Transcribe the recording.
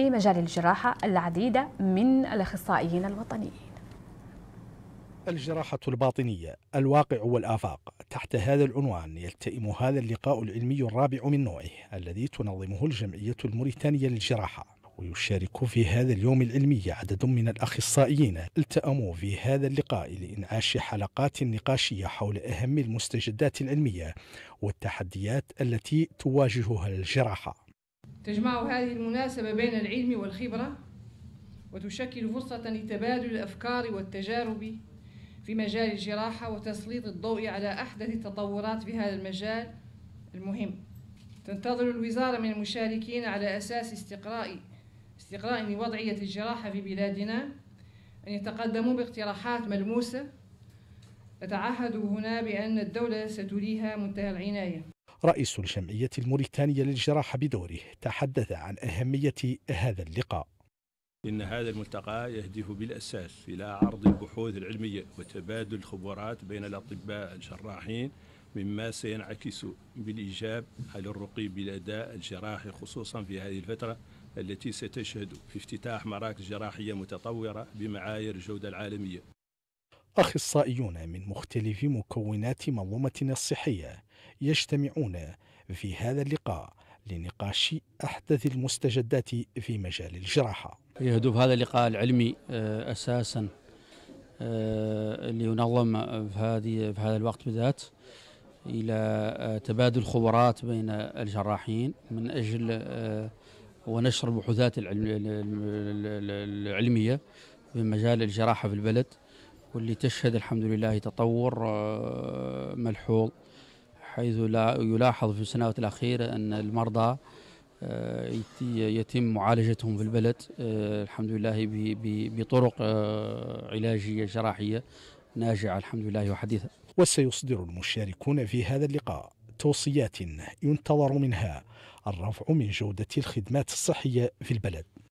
في مجال الجراحة العديد من الأخصائيين الوطنيين الجراحة الباطنية الواقع والآفاق تحت هذا العنوان يلتئم هذا اللقاء العلمي الرابع من نوعه الذي تنظمه الجمعية الموريتانية للجراحة ويشارك في هذا اليوم العلمي عدد من الأخصائيين التأموا في هذا اللقاء لإنعاش حلقات نقاشية حول أهم المستجدات العلمية والتحديات التي تواجهها الجراحة تجمع هذه المناسبة بين العلم والخبرة وتشكل فرصة لتبادل الأفكار والتجارب في مجال الجراحة وتسليط الضوء على أحدث التطورات في هذا المجال المهم تنتظر الوزارة من المشاركين على أساس استقراء استقراء لوضعية الجراحة في بلادنا أن يتقدموا باقتراحات ملموسة أتعهد هنا بأن الدولة ستوليها منتهى العناية رئيس الجمعية الموريتانية للجراحة بدوره تحدث عن أهمية هذا اللقاء إن هذا الملتقى يهدف بالأساس إلى عرض البحوث العلمية وتبادل الخبرات بين الأطباء الجراحين مما سينعكس بالإيجاب على الرقي بالأداء الجراحي خصوصا في هذه الفترة التي ستشهد في افتتاح مراكز جراحية متطورة بمعايير الجودة العالمية أخصائيون من مختلف مكونات منظومتنا الصحية يجتمعون في هذا اللقاء لنقاش أحدث المستجدات في مجال الجراحة يهدف هذا اللقاء العلمي آه، أساسا اللي آه، ينظم في, هذه في هذا الوقت بالذات إلى آه، تبادل خبرات بين الجراحين من أجل ونشر البحوثات العلمية في مجال الجراحة في البلد واللي تشهد الحمد لله تطور آه، ملحوظ حيث لا يلاحظ في السنوات الأخيرة أن المرضى آه، يتم معالجتهم في البلد آه، الحمد لله بطرق علاجية جراحية ناجعة الحمد لله وحديثة وسيصدر المشاركون في هذا اللقاء توصيات ينتظر منها الرفع من جودة الخدمات الصحية في البلد